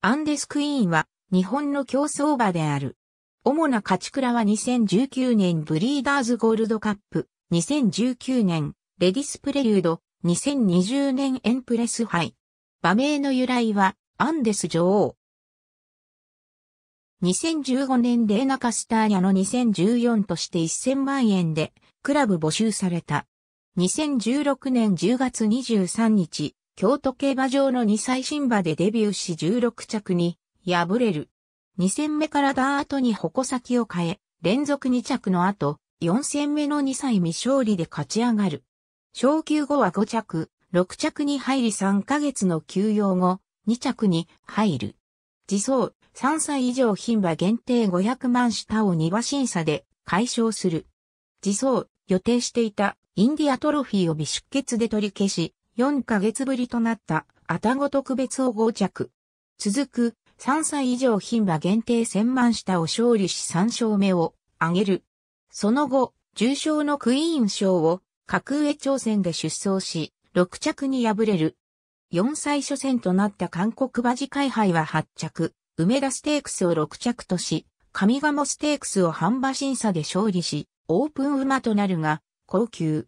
アンデスクイーンは日本の競争馬である。主な勝ち倉は2019年ブリーダーズゴールドカップ、2019年レディスプレリュード、2020年エンプレス杯。馬名の由来はアンデス女王。2015年レーナ・カスターニャの2014として1000万円でクラブ募集された。2016年10月23日、京都競馬場の2歳新馬でデビューし16着に敗れる。2戦目からダートに矛先を変え、連続2着の後、4戦目の2歳未勝利で勝ち上がる。昇級後は5着、6着に入り3ヶ月の休養後、2着に入る。自走、3歳以上牝馬限定500万下を2馬審査で解消する。自走、予定していたインディアトロフィーを未出血で取り消し、4ヶ月ぶりとなった、たご特別を合着。続く、3歳以上牝馬限定千万下を勝利し3勝目を挙げる。その後、重賞のクイーン賞を格上挑戦で出走し、6着に敗れる。4歳初戦となった韓国馬自会杯は8着、梅田ステークスを6着とし、上賀茂ステークスを半馬審査で勝利し、オープン馬となるが、高級。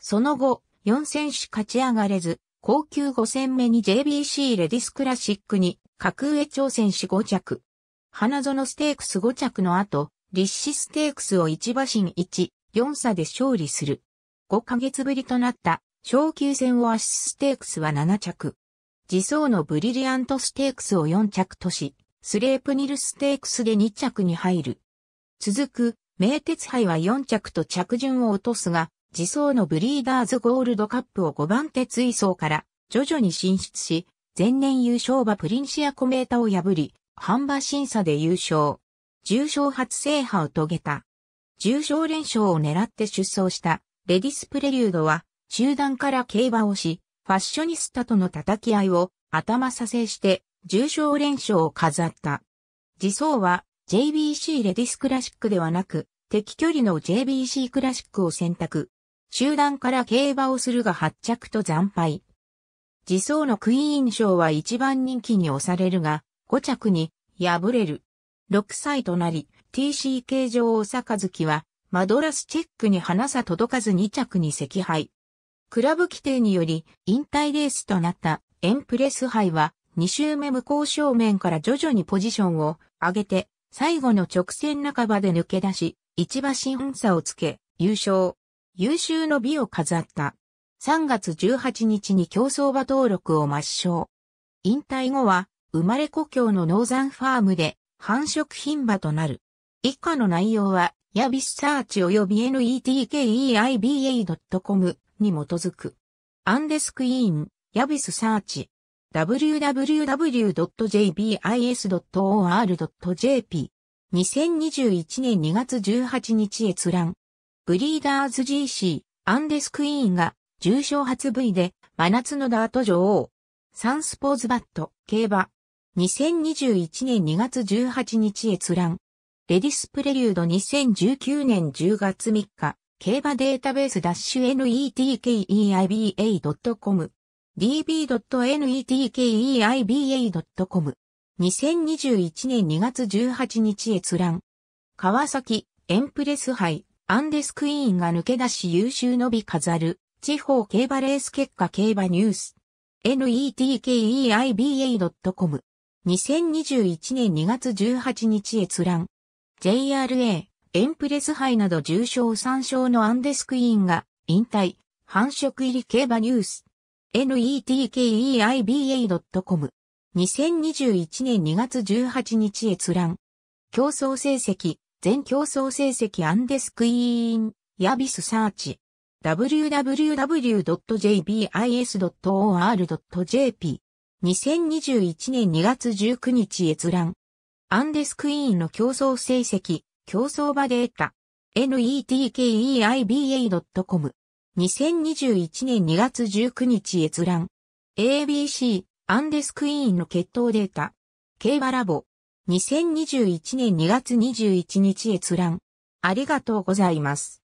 その後、4選手勝ち上がれず、高級5戦目に JBC レディスクラシックに格上挑戦し5着。花園ステークス5着の後、立志ステークスを1馬身1、4差で勝利する。5ヶ月ぶりとなった昇級戦をアシステークスは7着。自走のブリリアントステークスを4着とし、スレープニルステークスで2着に入る。続く、名鉄杯は4着と着順を落とすが、自走のブリーダーズゴールドカップを5番手追走から徐々に進出し、前年優勝馬プリンシアコメータを破り、半馬審査で優勝。重賞初制覇を遂げた。重賞連勝を狙って出走したレディスプレリュードは中段から競馬をし、ファッショニスタとの叩き合いを頭させして重賞連勝を飾った。自走は JBC レディスクラシックではなく、敵距離の JBC クラシックを選択。集団から競馬をするが発着と惨敗。自走のクイーン賞は一番人気に押されるが、5着に敗れる。6歳となり、TCK 上大阪月は、マドラスチェックに花さ届かず2着に赤敗。クラブ規定により、引退レースとなったエンプレス杯は、2周目向正面から徐々にポジションを上げて、最後の直線半ばで抜け出し、一馬身差をつけ、優勝。優秀の美を飾った。3月18日に競争馬登録を抹消。引退後は、生まれ故郷のノーザンファームで、繁殖品馬となる。以下の内容は、ヤビスサーチ及び netkeiba.com に基づく。アンデスクイーン、ヤビスサーチ。www.jbis.or.jp2021 年2月18日閲覧。ブリーダーズ GC、アンデスクイーンが、重賞初 V で、真夏のダート女王。サンスポーズバット、競馬。2021年2月18日閲覧。レディスプレリュード2019年10月3日、競馬データベースダッシュ netkeiba.com db.netkeiba.com 2021年2月18日閲覧。川崎エンプレス杯アンデスクイーンが抜け出し優秀のび飾る、地方競馬レース結果競馬ニュース。netkeiba.com 2021年2月18日閲覧。JRA、エンプレス杯など重賞3賞のアンデスクイーンが、引退、繁殖入り競馬ニュース。netkeiba.com 2021年2月18日閲覧。競争成績、全競争成績アンデスクイーン、ヤビスサーチ。www.jbis.or.jp。2021年2月19日閲覧。アンデスクイーンの競争成績、競争場データ。netkeiba.com。2021年2月19日閲覧。ABC、アンデスクイーンの決闘データ。競馬ラボ。2021年2月21日閲覧。ありがとうございます。